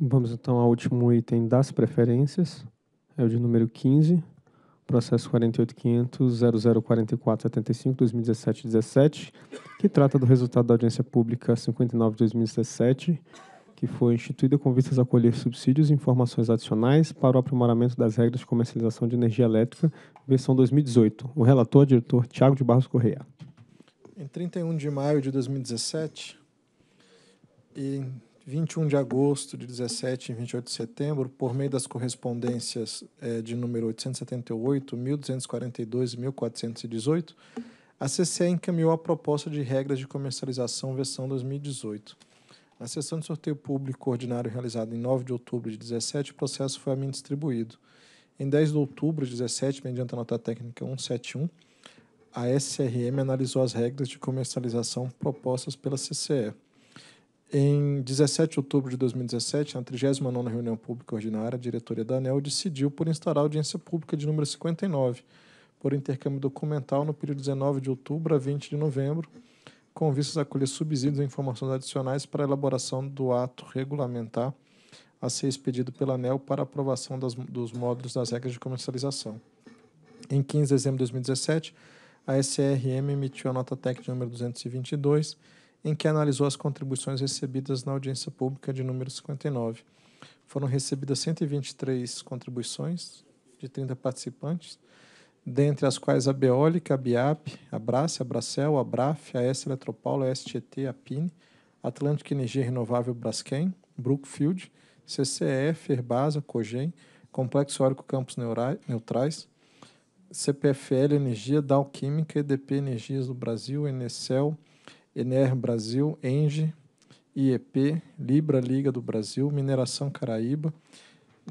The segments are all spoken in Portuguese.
Vamos então ao último item das preferências, é o de número 15, processo 48.500.0044.75.2017-17, que trata do resultado da audiência pública 59 2017, que foi instituída com vistas a colher subsídios e informações adicionais para o aprimoramento das regras de comercialização de energia elétrica, versão 2018. O relator, é diretor Tiago de Barros Correia. Em 31 de maio de 2017, e 21 de agosto, de 17 e 28 de setembro, por meio das correspondências é, de número 878, 1242 e 1418, a CCE encaminhou a proposta de regras de comercialização versão 2018. Na sessão de sorteio público ordinário realizada em 9 de outubro de 17, o processo foi a mim distribuído. Em 10 de outubro de 17, mediante a nota técnica 171, a SRM analisou as regras de comercialização propostas pela CCE. Em 17 de outubro de 2017, na 39ª reunião pública ordinária, a diretoria da ANEL decidiu por instaurar a audiência pública de número 59, por intercâmbio documental no período 19 de outubro a 20 de novembro, com vistas a colher subsídios e informações adicionais para a elaboração do ato regulamentar a ser expedido pela ANEL para aprovação das, dos módulos das regras de comercialização. Em 15 de dezembro de 2017, a SRM emitiu a nota técnica número 222, em que analisou as contribuições recebidas na audiência pública de número 59. Foram recebidas 123 contribuições de 30 participantes, dentre as quais a Beólica, é a Biap, a Brace, a Bracel, a Braf, a S Eletropaula, a STT, a Pine, Atlântica Energia Renovável Braskem, Brookfield, CCF, Herbasa, Cogem, Complexo Órico Campos Neutrais, CPFL Energia, Dow Química, EDP Energias do Brasil, Enesel Ener Brasil, Enge, IEP, Libra Liga do Brasil, Mineração Caraíba,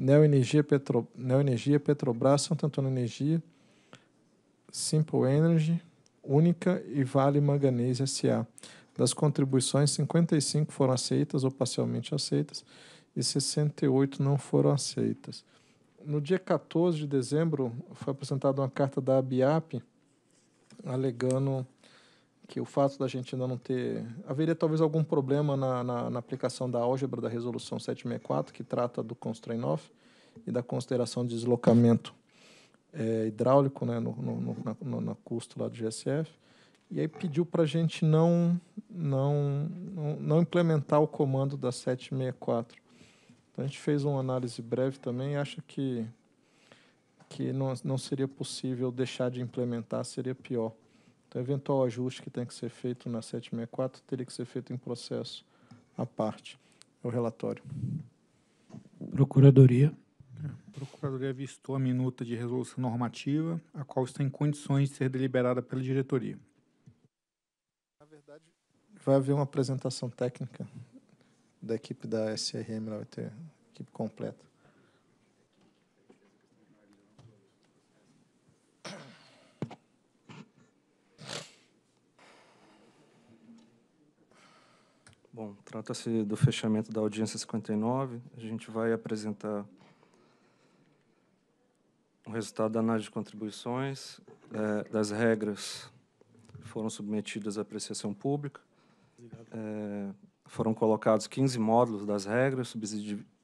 Energia Petro, Neoenergia Petrobras, Santo Antônio Energia, Simple Energy, Única e Vale Manganês SA. Das contribuições, 55 foram aceitas ou parcialmente aceitas e 68 não foram aceitas. No dia 14 de dezembro, foi apresentada uma carta da ABIAP alegando que o fato da gente ainda não ter... Haveria talvez algum problema na, na, na aplicação da álgebra da resolução 764, que trata do constrain-off e da consideração de deslocamento é, hidráulico né, no, no, no na, na custo lá do GSF. E aí pediu para a gente não, não, não, não implementar o comando da 764. Então a gente fez uma análise breve também e acha que, que não, não seria possível deixar de implementar, seria pior. Então, eventual ajuste que tem que ser feito na 764 teria que ser feito em processo à parte. É o relatório. Procuradoria. É, a Procuradoria avistou a minuta de resolução normativa, a qual está em condições de ser deliberada pela diretoria. Na verdade, vai haver uma apresentação técnica da equipe da SRM, vai ter equipe completa. Bom, trata-se do fechamento da audiência 59. A gente vai apresentar o resultado da análise de contribuições, é, das regras que foram submetidas à apreciação pública. É, foram colocados 15 módulos das regras,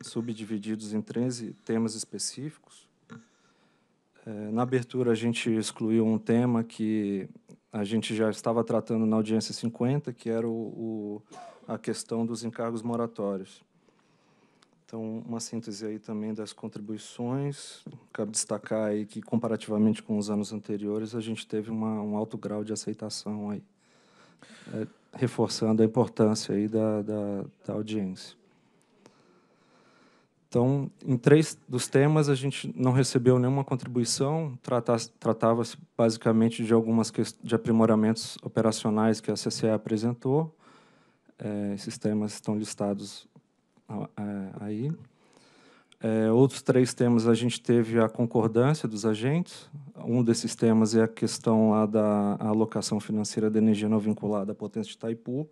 subdivididos em 13 temas específicos. É, na abertura, a gente excluiu um tema que a gente já estava tratando na audiência 50, que era o, o a questão dos encargos moratórios. Então, uma síntese aí também das contribuições. Cabe destacar aí que, comparativamente com os anos anteriores, a gente teve uma, um alto grau de aceitação aí, é, reforçando a importância aí da, da, da audiência. Então, em três dos temas, a gente não recebeu nenhuma contribuição, tratava-se basicamente de algumas de aprimoramentos operacionais que a CCE apresentou, é, esses temas estão listados aí. É, outros três temas a gente teve a concordância dos agentes. Um desses temas é a questão lá da alocação financeira da energia não vinculada à potência de Itaipu.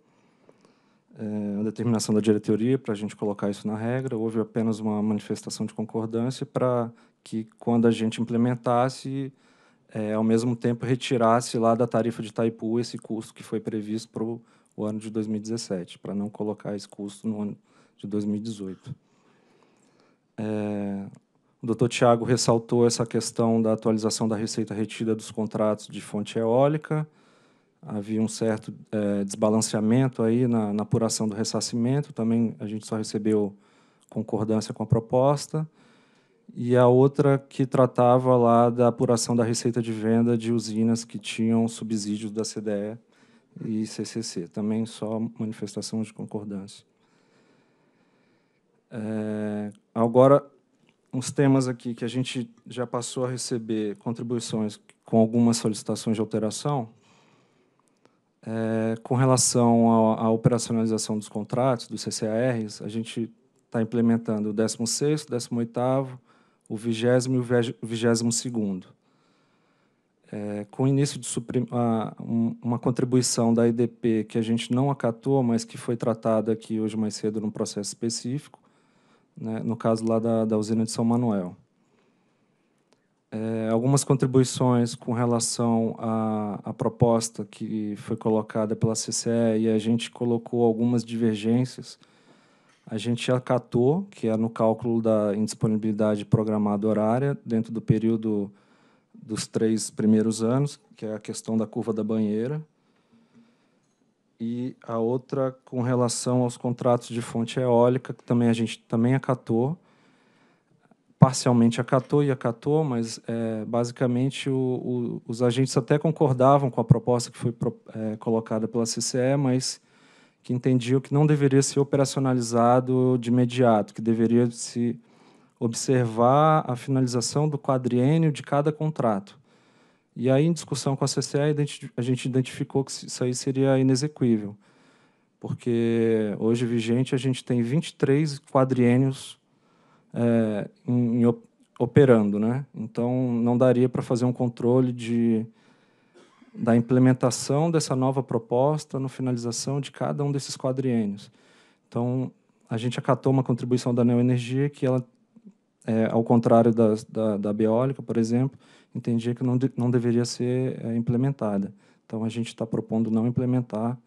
É, a determinação da diretoria para a gente colocar isso na regra. Houve apenas uma manifestação de concordância para que, quando a gente implementasse, é, ao mesmo tempo retirasse lá da tarifa de Itaipu esse custo que foi previsto para o o ano de 2017, para não colocar esse custo no ano de 2018. É, o doutor Tiago ressaltou essa questão da atualização da receita retida dos contratos de fonte eólica. Havia um certo é, desbalanceamento aí na, na, apuração do ressarcimento. Também a gente só recebeu concordância com a proposta. E a outra que tratava lá da apuração da receita de venda de usinas que tinham subsídios da CDE e CCC, também só manifestação de concordância. É, agora, uns temas aqui que a gente já passou a receber contribuições com algumas solicitações de alteração, é, com relação à, operacionalização dos contratos, dos CCARs, a gente está implementando o 16º, 18º, o 20 e o 22 é, com o início de a, um, uma contribuição da IDP que a gente não acatou, mas que foi tratada aqui hoje mais cedo num processo específico, né, no caso lá da, da usina de São Manuel. É, algumas contribuições com relação à, à proposta que foi colocada pela CCE e a gente colocou algumas divergências. A gente acatou, que é no cálculo da indisponibilidade programada horária, dentro do período dos três primeiros anos, que é a questão da curva da banheira, e a outra com relação aos contratos de fonte eólica, que também a gente também acatou, parcialmente acatou e acatou, mas é, basicamente o, o, os agentes até concordavam com a proposta que foi é, colocada pela CCE, mas que entendiam que não deveria ser operacionalizado de imediato, que deveria se observar a finalização do quadriênio de cada contrato. E aí, em discussão com a CCE, a gente identificou que isso aí seria inexequível, porque hoje vigente a gente tem 23 quadriênios é, em, em, operando, né? Então, não daria para fazer um controle de, da implementação dessa nova proposta na finalização de cada um desses quadriênios. Então, a gente acatou uma contribuição da Neoenergia que ela é, ao contrário da, da, da biólica, por exemplo, entendia que não, de, não deveria ser é, implementada. Então, a gente está propondo não implementar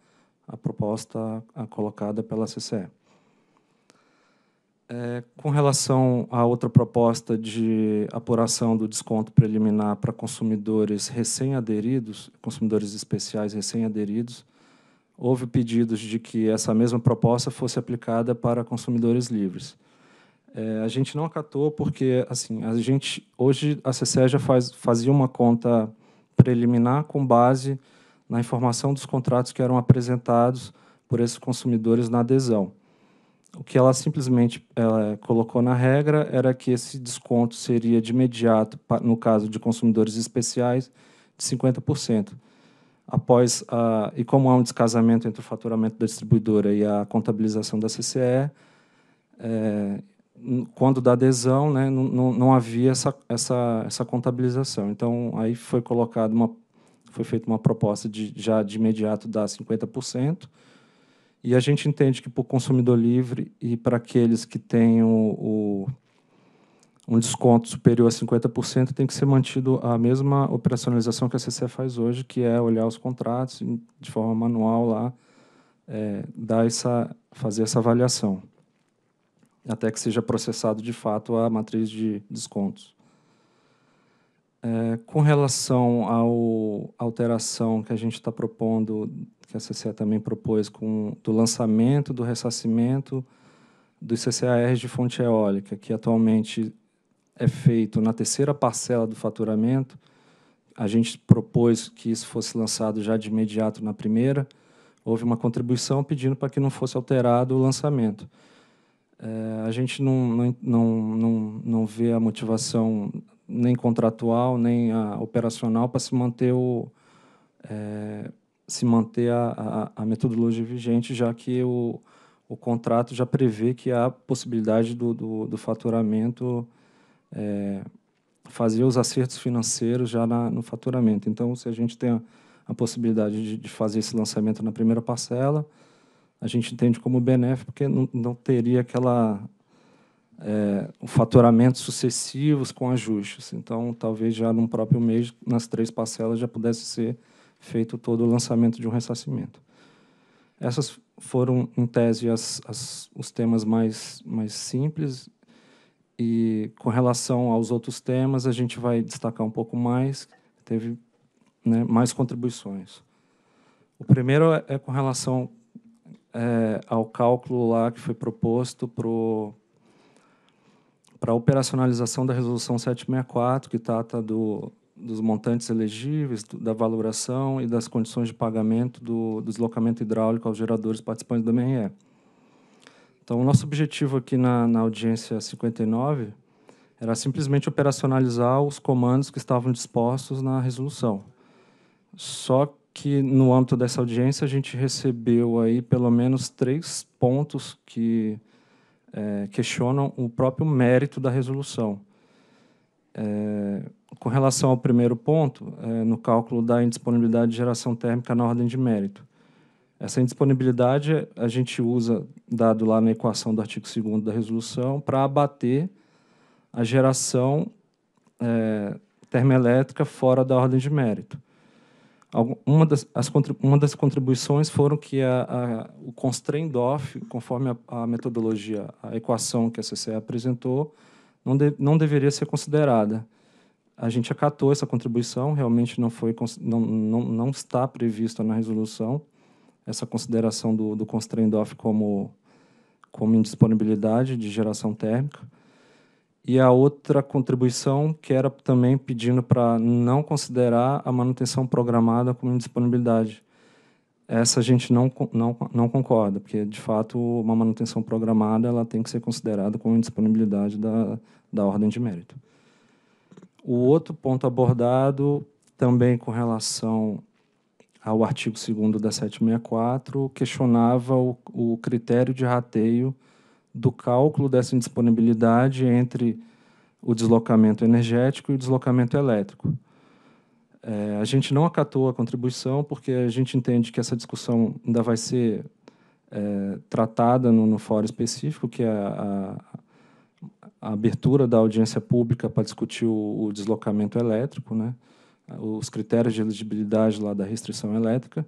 a proposta a, colocada pela CCE. É, com relação à outra proposta de apuração do desconto preliminar para consumidores recém-aderidos, consumidores especiais recém-aderidos, houve pedidos de que essa mesma proposta fosse aplicada para consumidores livres. É, a gente não acatou porque, assim, a gente hoje a CCE já faz, fazia uma conta preliminar com base na informação dos contratos que eram apresentados por esses consumidores na adesão. O que ela simplesmente ela colocou na regra era que esse desconto seria de imediato, no caso de consumidores especiais, de 50%. Após a, e como há um descasamento entre o faturamento da distribuidora e a contabilização da CCE, é, quando da adesão, né, não, não havia essa, essa, essa contabilização. Então, aí foi colocado uma, foi feita uma proposta de já de imediato dar 50%, e a gente entende que para o consumidor livre e para aqueles que têm o, o, um desconto superior a 50%, tem que ser mantido a mesma operacionalização que a CCE faz hoje, que é olhar os contratos de forma manual lá, é, dar essa, fazer essa avaliação até que seja processado de fato a matriz de descontos. É, com relação à alteração que a gente está propondo, que a CCE também propôs, com, do lançamento do ressacimento dos CCARs de fonte eólica, que atualmente é feito na terceira parcela do faturamento, a gente propôs que isso fosse lançado já de imediato na primeira, houve uma contribuição pedindo para que não fosse alterado o lançamento. É, a gente não, não, não, não, não vê a motivação nem contratual, nem operacional para se manter, o, é, se manter a, a, a, metodologia vigente, já que o, o contrato já prevê que há possibilidade do, do, do faturamento é, fazer os acertos financeiros já na, no faturamento. Então, se a gente tem a, a possibilidade de, de fazer esse lançamento na primeira parcela, a gente entende como benéfico, porque não, não teria aquela é, faturamento sucessivos com ajustes. Então, talvez já no próprio mês, nas três parcelas, já pudesse ser feito todo o lançamento de um ressarcimento. Essas foram, em tese, as, as, os temas mais, mais simples. E com relação aos outros temas, a gente vai destacar um pouco mais, teve né, mais contribuições. O primeiro é, é com relação é, ao cálculo lá que foi proposto para pro, a operacionalização da Resolução 764, que trata do, dos montantes elegíveis, do, da valoração e das condições de pagamento do, do deslocamento hidráulico aos geradores participantes do MRE. Então, o nosso objetivo aqui na, na audiência 59 era simplesmente operacionalizar os comandos que estavam dispostos na resolução. Só que no âmbito dessa audiência a gente recebeu aí pelo menos três pontos que é, questionam o próprio mérito da resolução. É, com relação ao primeiro ponto, é, no cálculo da indisponibilidade de geração térmica na ordem de mérito. Essa indisponibilidade a gente usa, dado lá na equação do artigo 2 da resolução, para abater a geração é, termoelétrica fora da ordem de mérito uma das, as, uma das contribuições foram que a, a, o constraint-off, conforme a, a, metodologia, a equação que a CCE apresentou, não, de, não deveria ser considerada. A gente acatou essa contribuição, realmente não, foi, não, não, não está prevista na resolução essa consideração do, do constraint-off como, como indisponibilidade de geração térmica e a outra contribuição que era também pedindo para não considerar a manutenção programada como indisponibilidade. Essa a gente não, não, não concorda, porque, de fato, uma manutenção programada ela tem que ser considerada como indisponibilidade da, da ordem de mérito. O outro ponto abordado, também com relação ao artigo 2 da 764, questionava o, o critério de rateio do cálculo dessa indisponibilidade entre o deslocamento energético e o deslocamento elétrico. É, a gente não acatou a contribuição porque a gente entende que essa discussão ainda vai ser é, tratada no, no fórum específico, que é a, a, a abertura da audiência pública para discutir o, o, deslocamento elétrico, né? os critérios de elegibilidade lá da restrição elétrica.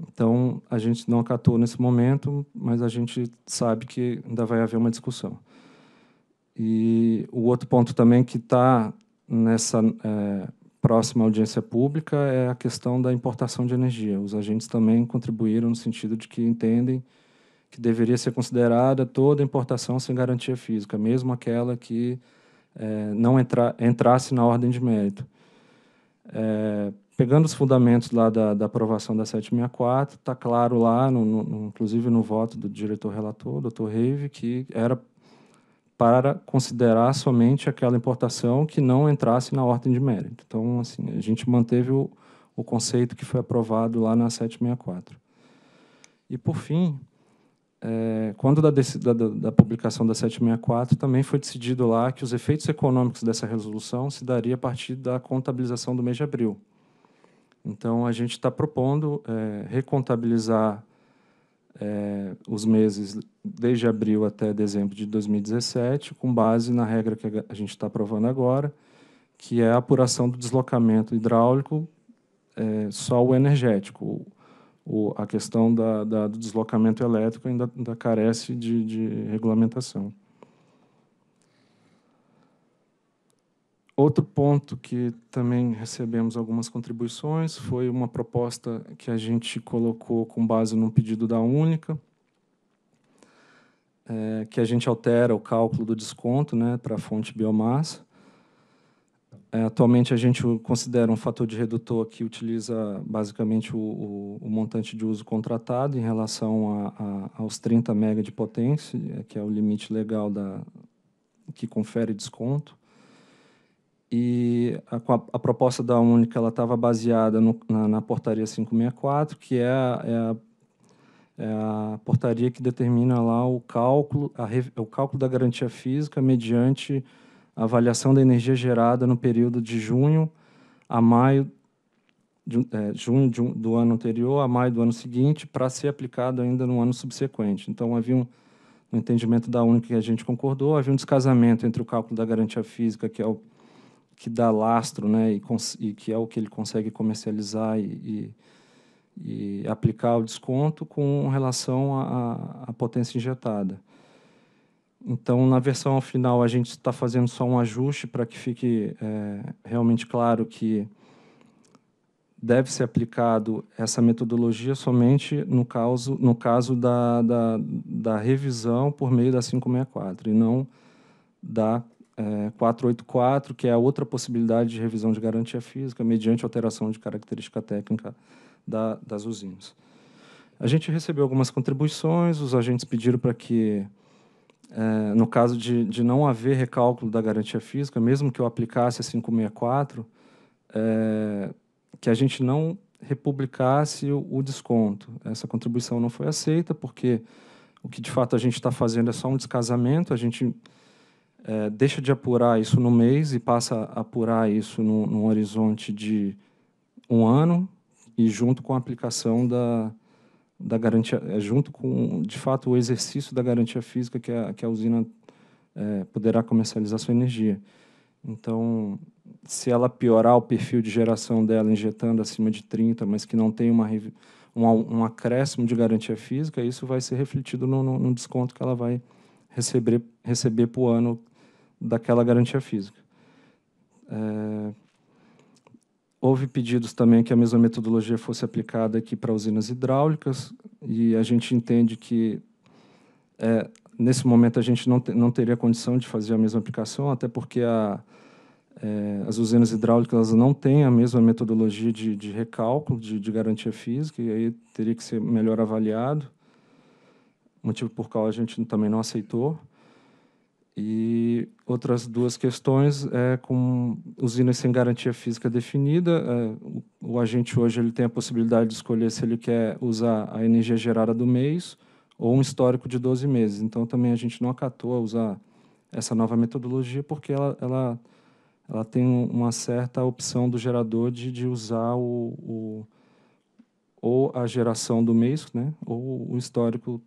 Então, a gente não acatou nesse momento, mas a gente sabe que ainda vai haver uma discussão. E o outro ponto também que está nessa é, próxima audiência pública é a questão da importação de energia. Os agentes também contribuíram no sentido de que entendem que deveria ser considerada toda importação sem garantia física, mesmo aquela que é, não entra, entrasse na ordem de mérito. É, pegando os fundamentos lá da, da aprovação da 764, está claro lá, no, no, inclusive no voto do diretor relator, doutor Reive, que era para considerar somente aquela importação que não entrasse na ordem de mérito. Então, assim, a gente manteve o, o conceito que foi aprovado lá na 764. E, por fim, é, quando da, da, da, publicação da 764, também foi decidido lá que os efeitos econômicos dessa resolução se daria a partir da contabilização do mês de abril. Então, a gente está propondo é, recontabilizar é, os meses desde abril até dezembro de 2017, com base na regra que a gente está aprovando agora, que é a apuração do deslocamento hidráulico, é, só o energético o, a questão da, da, do deslocamento elétrico ainda, ainda carece de, de, regulamentação. Outro ponto que também recebemos algumas contribuições foi uma proposta que a gente colocou com base num pedido da Única, é, que a gente altera o cálculo do desconto né, para a fonte biomassa. É, atualmente, a gente considera um fator de redutor que utiliza basicamente o, o, o montante de uso contratado em relação a, a, aos 30 MB de potência, é, que é o limite legal da, que confere desconto. E a, a proposta da Única estava baseada no, na, na, portaria 564, que é a, é a é a portaria que determina lá o cálculo, a, o cálculo da garantia física mediante a avaliação da energia gerada no período de junho a maio de, é, junho de, do ano anterior a maio do ano seguinte para ser aplicado ainda no ano subsequente. Então, havia um, no entendimento da única que a gente concordou, havia um descasamento entre o cálculo da garantia física, que é o que dá lastro né, e, e que é o que ele consegue comercializar e, e, e aplicar o desconto com relação à potência injetada. Então, na versão final, a gente está fazendo só um ajuste para que fique é, realmente claro que deve ser aplicado essa metodologia somente no caso, no caso da, da, da revisão por meio da 564 e não da é, 484, que é a outra possibilidade de revisão de garantia física mediante alteração de característica técnica da, das usinas. A gente recebeu algumas contribuições, os agentes pediram para que é, no caso de, de não haver recálculo da garantia física, mesmo que eu aplicasse a 564, é, eh, que a gente não republicasse o, o, desconto. Essa contribuição não foi aceita, porque o que de fato a gente está fazendo é só um descasamento, a gente é, deixa de apurar isso no mês e passa a apurar isso num, num horizonte de um ano e junto com a aplicação da, da garantia, é, junto com, de fato, o exercício da garantia física que a, que a usina é, poderá comercializar sua energia. Então, se ela piorar o perfil de geração dela injetando acima de 30, mas que não tem uma, um acréscimo de garantia física, isso vai ser refletido no, no, no desconto que ela vai receber, receber por ano daquela garantia física. É, Houve pedidos também que a mesma metodologia fosse aplicada aqui para usinas hidráulicas, e a gente entende que, é, nesse momento, a gente não, te, não teria condição de fazer a mesma aplicação, até porque a, é, as usinas hidráulicas não têm a mesma metodologia de, de recálculo, de, de garantia física, e aí teria que ser melhor avaliado, motivo por qual a gente também não aceitou. E outras duas questões é com usinas sem garantia física definida. É, o, o, agente hoje ele tem a possibilidade de escolher se ele quer usar a energia gerada do mês ou um histórico de 12 meses. Então, também a gente não acatou a usar essa nova metodologia porque ela, ela, ela tem uma certa opção do gerador de, de usar o, o ou a geração do mês né, ou o histórico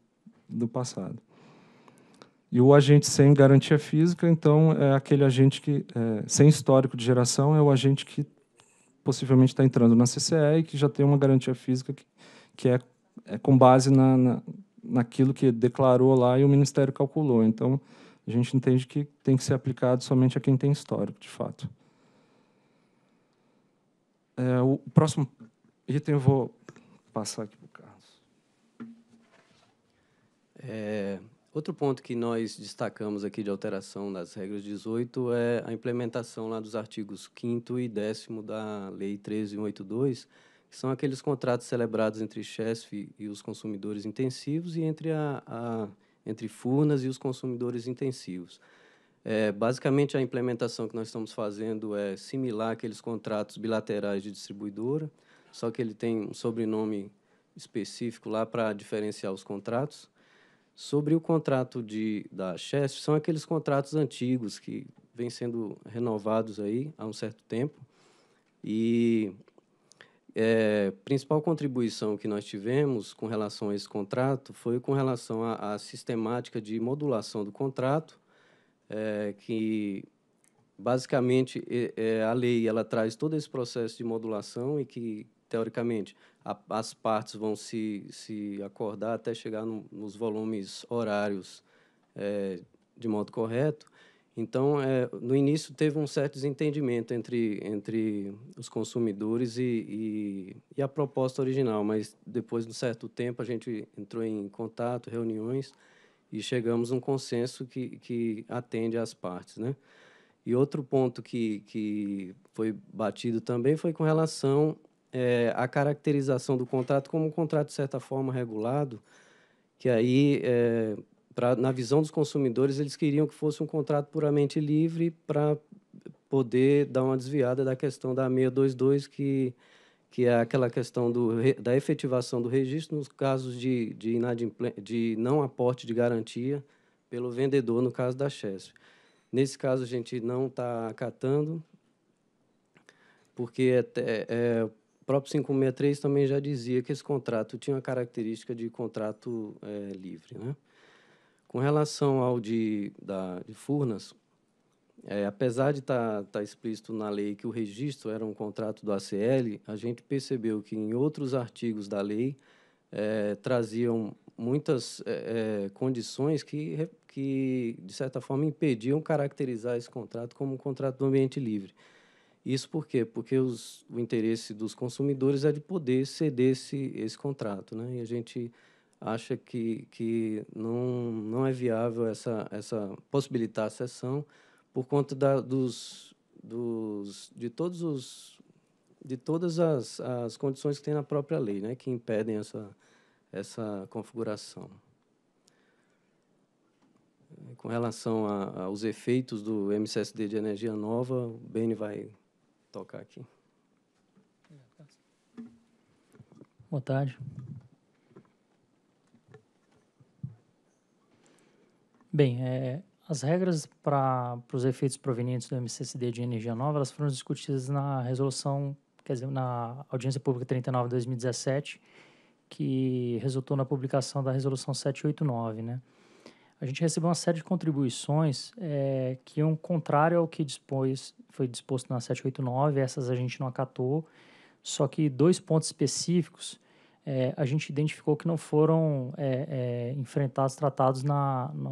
do passado. E o agente sem garantia física, então, é aquele agente que, é, sem histórico de geração, é o agente que possivelmente está entrando na CCE e que já tem uma garantia física que, que é, é com base na, na, naquilo que declarou lá e o Ministério calculou. Então, a gente entende que tem que ser aplicado somente a quem tem histórico, de fato. É, o próximo item eu vou passar aqui para o Carlos. É, Outro ponto que nós destacamos aqui de alteração das regras 18 é a implementação lá dos artigos 5 e 10 da Lei 13182, que são aqueles contratos celebrados entre CHESF e os consumidores intensivos e entre, a, a entre Furnas e os consumidores intensivos. É, basicamente, a implementação que nós estamos fazendo é similar àqueles contratos bilaterais de distribuidora, só que ele tem um sobrenome específico lá para diferenciar os contratos. Sobre o contrato de, da Chest, são aqueles contratos antigos que vêm sendo renovados aí há um certo tempo. E é, principal contribuição que nós tivemos com relação a esse contrato foi com relação à sistemática de modulação do contrato, é, que basicamente é, é, a lei ela traz todo esse processo de modulação e que teoricamente. A, as partes vão se, se acordar até chegar no, nos volumes horários é, de modo correto. Então, é, no início teve um certo desentendimento entre, entre os consumidores e, e, e, a proposta original, mas depois de um certo tempo a gente entrou em contato, reuniões e chegamos a um consenso que, que atende às partes, né? E outro ponto que, que foi batido também foi com relação é, a caracterização do contrato como um contrato, de certa forma, regulado, que aí, é, pra, na visão dos consumidores, eles queriam que fosse um contrato puramente livre para poder dar uma desviada da questão da 622, que, que é aquela questão do, da efetivação do registro nos casos de, de, de não aporte de garantia pelo vendedor, no caso da Chesf. Nesse caso, a gente não está acatando, porque é, é, é próprio 563 também já dizia que esse contrato tinha a característica de contrato é, livre. Né? Com relação ao de, da, de Furnas, é, apesar de estar tá, tá explícito na lei que o registro era um contrato do ACL, a gente percebeu que em outros artigos da lei é, traziam muitas é, condições que, que, de certa forma, impediam caracterizar esse contrato como um contrato do ambiente livre. Isso por quê? Porque os, o interesse dos consumidores é de poder ceder esse, esse contrato. Né? E a gente acha que, que não, não é viável essa, essa possibilitar a cessão por conta da, dos, dos, de todos os de todas as, as condições que tem na própria lei, né, que impedem essa, essa configuração. Com relação aos efeitos do MCSD de energia nova, o Beni vai tocar aqui. Boa tarde. Bem, é, as regras para os efeitos provenientes do MCCD de energia nova, elas foram discutidas na resolução, quer dizer, na audiência pública 39 de 2017, que resultou na publicação da resolução 789, né? a gente recebeu uma série de contribuições é, que iam contrário ao que dispôs, foi disposto na 789, essas a gente não acatou, só que dois pontos específicos é, a gente identificou que não foram é, enfrentados, tratados na, na